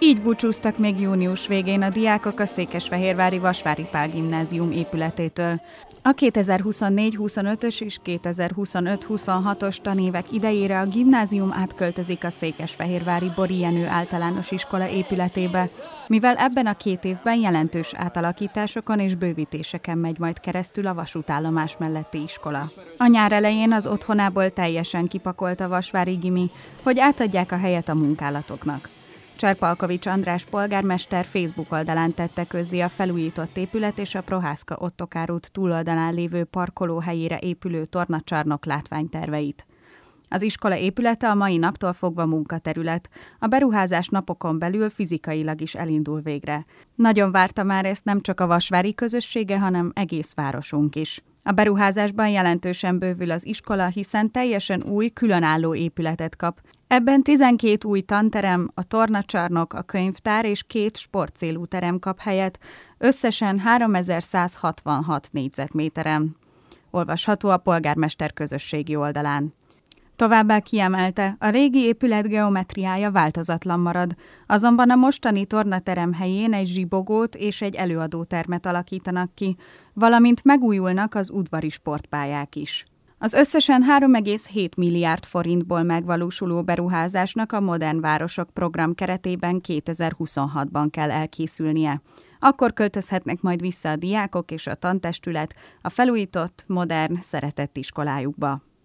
Így búcsúztak még június végén a diákok a Székesfehérvári Vasvári Pál gimnázium épületétől. A 2024-25-ös és 2025-26-os tanévek idejére a gimnázium átköltözik a Székesfehérvári Bori Jenő általános iskola épületébe, mivel ebben a két évben jelentős átalakításokon és bővítéseken megy majd keresztül a vasútállomás melletti iskola. A nyár elején az otthonából teljesen kipakolt a Vasvári Gimi, hogy átadják a helyet a munkálatoknak. Cserpalkovics András polgármester Facebook oldalán tette közzé a felújított épület és a Prohászka Ottokár út túloldalán lévő parkolóhelyére épülő tornacsarnok látványterveit. Az iskola épülete a mai naptól fogva munkaterület. A beruházás napokon belül fizikailag is elindul végre. Nagyon várta már ezt nem csak a vasvári közössége, hanem egész városunk is. A beruházásban jelentősen bővül az iskola, hiszen teljesen új, különálló épületet kap. Ebben 12 új tanterem, a tornacsarnok, a könyvtár és két sportcélú terem kap helyet, összesen 3166 négyzetméteren. Olvasható a polgármester közösségi oldalán. Továbbá kiemelte, a régi épület geometriája változatlan marad, azonban a mostani tornaterem helyén egy zsibogót és egy előadótermet alakítanak ki, valamint megújulnak az udvari sportpályák is. Az összesen 3,7 milliárd forintból megvalósuló beruházásnak a Modern Városok program keretében 2026-ban kell elkészülnie. Akkor költözhetnek majd vissza a diákok és a tantestület a felújított, modern, szeretett iskolájukba.